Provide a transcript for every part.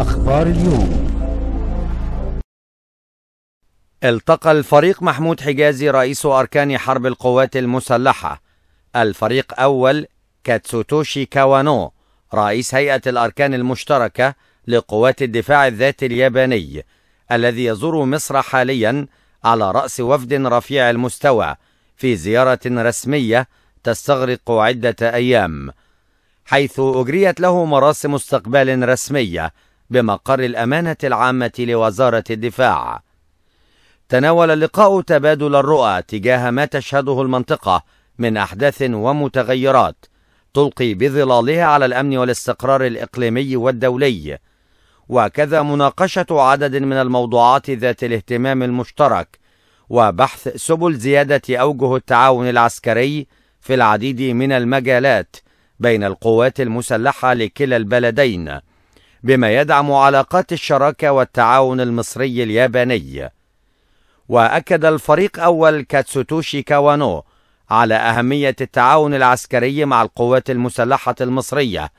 أخبار اليوم التقى الفريق محمود حجازي رئيس أركان حرب القوات المسلحة الفريق أول كاتسوتوشي كاوانو رئيس هيئة الأركان المشتركة لقوات الدفاع الذاتي الياباني الذي يزور مصر حاليا على رأس وفد رفيع المستوى في زيارة رسمية تستغرق عدة أيام حيث أجريت له مراسم استقبال رسمية بمقر الأمانة العامة لوزارة الدفاع. تناول اللقاء تبادل الرؤى تجاه ما تشهده المنطقة من أحداث ومتغيرات تلقي بظلالها على الأمن والاستقرار الإقليمي والدولي، وكذا مناقشة عدد من الموضوعات ذات الاهتمام المشترك، وبحث سبل زيادة أوجه التعاون العسكري في العديد من المجالات بين القوات المسلحة لكلا البلدين. بما يدعم علاقات الشراكة والتعاون المصري الياباني وأكد الفريق أول كاتسوتوشي كاوانو على أهمية التعاون العسكري مع القوات المسلحة المصرية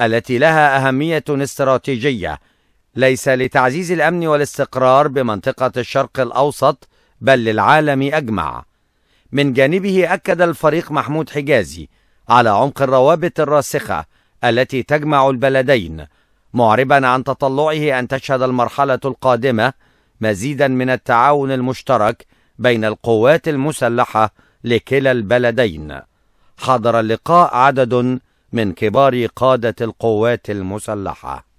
التي لها أهمية استراتيجية ليس لتعزيز الأمن والاستقرار بمنطقة الشرق الأوسط بل للعالم أجمع من جانبه أكد الفريق محمود حجازي على عمق الروابط الراسخة التي تجمع البلدين معربا عن تطلعه أن تشهد المرحلة القادمة مزيدا من التعاون المشترك بين القوات المسلحة لكلا البلدين حضر اللقاء عدد من كبار قادة القوات المسلحة